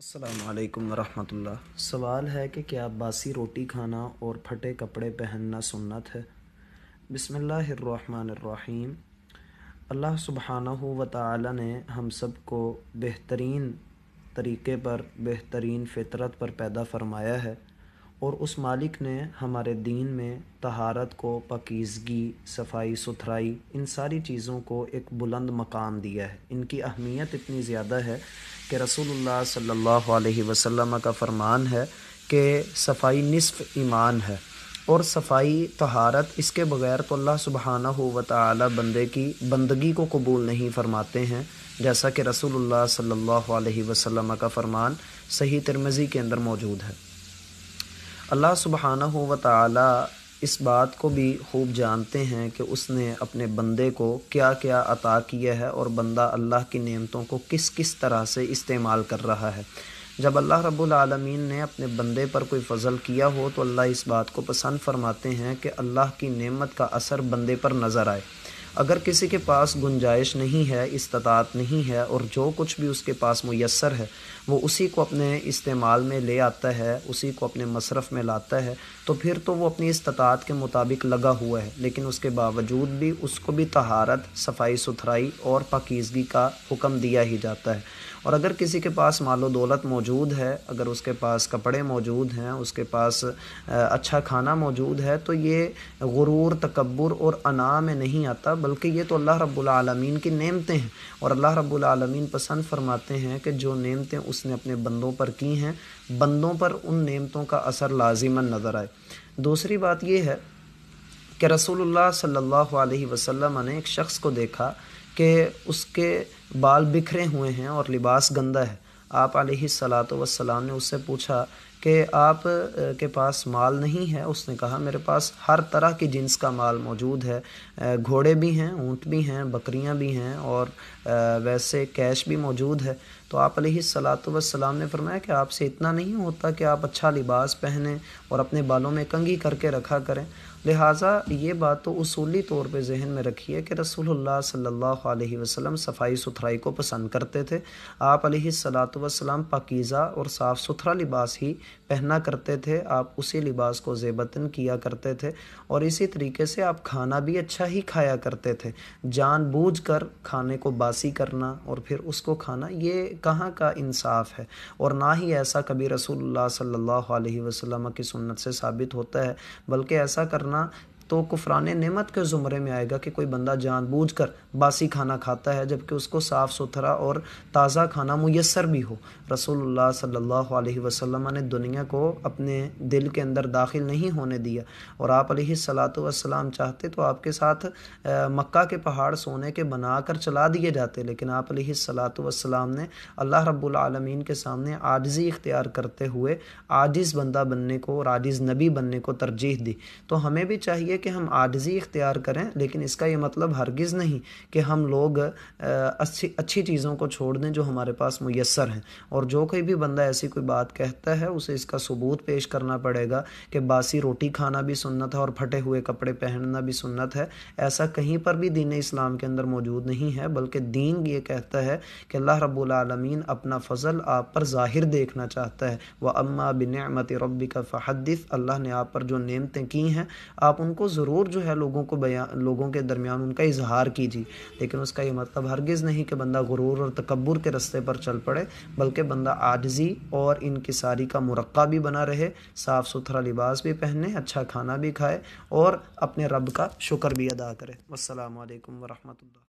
السلام علیکم ورحمۃ اللہ سوال ہے کہ کیا باسی روٹی کھانا اور پھٹے کپڑے پہننا سنت ہے بسم اللہ الرحمن الرحیم اللہ سبحانہ و تعالیٰ نے ہم سب کو بہترین طریقے پر بہترین فطرت پر پیدا فرمایا ہے اور اس مالک نے ہمارے دین میں تہارت کو پاکیزگی صفائی ستھرائی ان ساری چیزوں کو ایک بلند مقام دیا ہے ان کی اہمیت اتنی زیادہ ہے کہ رسول اللہ صلی اللہ علیہ وسلم کا فرمان ہے کہ صفائی نصف ایمان ہے اور صفائی تہارت اس کے بغیر تو اللہ سبحانہ ہو تعالی بندے کی بندگی کو قبول نہیں فرماتے ہیں جیسا کہ رسول اللہ صلی اللہ علیہ وسلم کا فرمان صحیح ترمزی کے اندر موجود ہے اللہ سبحانہ و تعالی اس بات کو بھی خوب جانتے ہیں کہ اس نے اپنے بندے کو کیا کیا عطا کیا ہے اور بندہ اللہ کی نعمتوں کو کس کس طرح سے استعمال کر رہا ہے جب اللہ رب العالمین نے اپنے بندے پر کوئی فضل کیا ہو تو اللہ اس بات کو پسند فرماتے ہیں کہ اللہ کی نعمت کا اثر بندے پر نظر آئے اگر کسی کے پاس گنجائش نہیں ہے استطاعت نہیں ہے اور جو کچھ بھی اس کے پاس میسر ہے وہ اسی کو اپنے استعمال میں لے آتا ہے اسی کو اپنے مصرف میں لاتا ہے تو پھر تو وہ اپنی استطاعت کے مطابق لگا ہوا ہے لیکن اس کے باوجود بھی اس کو بھی تہارت صفائی ستھرائی اور پاکیزگی کا حکم دیا ہی جاتا ہے اور اگر کسی کے پاس مال و دولت موجود ہے اگر اس کے پاس کپڑے موجود ہیں اس کے پاس اچھا کھانا موجود ہے تو یہ غرور تکبر اور انا میں نہیں آتا بلکہ یہ تو اللہ رب العالمین کی نعمتیں ہیں اور اللہ رب العالمین پسند فرماتے ہیں کہ جو نعمتیں اس نے اپنے بندوں پر کی ہیں بندوں پر ان نعمتوں کا اثر لازماً نظر آئے دوسری بات یہ ہے کہ رسول اللہ صلی اللہ علیہ وسلم نے ایک شخص کو دیکھا کہ اس کے بال بکھرے ہوئے ہیں اور لباس گندہ ہے آپ علیہ السلام نے اس سے پوچھا کہ آپ کے پاس مال نہیں ہے اس نے کہا میرے پاس ہر طرح کی جنس کا مال موجود ہے گھوڑے بھی ہیں اونٹ بھی ہیں بکریاں بھی ہیں اور ویسے کیش بھی موجود ہے تو آپ علیہ السلام وسلام نے فرمایا کہ آپ سے اتنا نہیں ہوتا کہ آپ اچھا لباس پہنیں اور اپنے بالوں میں کنگھی کر کے رکھا کریں لہٰذا یہ بات تو اصولی طور پہ ذہن میں رکھی ہے کہ رسول اللہ صلی اللہ علیہ وسلم صفائی ستھرائی کو پسند کرتے تھے آپ علیہ السلام وسلام اور صاف ستھرا لباس ہی پہنا کرتے تھے آپ اسی لباس کو زیبتن کیا کرتے تھے اور اسی طریقے سے آپ کھانا بھی اچھا ہی کھایا کرتے تھے جان بوجھ کر کھانے کو باسی کرنا اور پھر اس کو کھانا یہ کہاں کا انصاف ہے اور نہ ہی ایسا کبھی رسول اللہ صلی اللہ علیہ وسلم کی سنت سے ثابت ہوتا ہے بلکہ ایسا کرنا تو کفران نعمت کے زمرے میں آئے گا کہ کوئی بندہ جان بوجھ کر باسی کھانا کھاتا ہے جبکہ اس کو صاف ستھرا اور تازہ کھانا میسر بھی ہو رسول اللہ صلی اللہ علیہ وسلم نے دنیا کو اپنے دل کے اندر داخل نہیں ہونے دیا اور آپ علیہ صلاط والسلام چاہتے تو آپ کے ساتھ مکہ کے پہاڑ سونے کے بنا کر چلا دیے جاتے لیکن آپ علیہ صلاحت والسلام نے اللہ رب العالمین کے سامنے عاجزی اختیار کرتے ہوئے عاجز بندہ بننے کو اور عاجز نبی بننے کو ترجیح دی تو ہمیں بھی چاہیے کہ ہم عاجزی اختیار کریں لیکن اس کا یہ مطلب ہرگز نہیں کہ ہم لوگ اچھی چیزوں کو چھوڑ دیں جو ہمارے پاس میسر ہیں اور جو کوئی بھی بندہ ایسی کوئی بات کہتا ہے اسے اس کا ثبوت پیش کرنا پڑے گا کہ باسی روٹی کھانا بھی سنت ہے اور پھٹے ہوئے کپڑے پہننا بھی سنت ہے ایسا کہیں پر بھی دین اسلام کے اندر موجود نہیں ہے بلکہ دین یہ کہتا ہے کہ اللہ رب العالمین اپنا فضل آپ پر ظاہر دیکھنا چاہتا ہے وہ اماں بن اعمت ربی کا اللہ نے آپ پر جو نعمتیں کی ہیں آپ ان کو ضرور جو ہے لوگوں کو بیان لوگوں کے درمیان ان کا اظہار کیجیے لیکن اس کا یہ مطلب ہرگز نہیں کہ بندہ غرور اور تکبر کے رستے پر چل پڑے بلکہ بندہ عاجزی اور ان کی ساری کا مرقع بھی بنا رہے صاف ستھرا لباس بھی پہنے اچھا کھانا بھی کھائے اور اپنے رب کا شکر بھی ادا کرے السلام علیکم ورحمۃ اللہ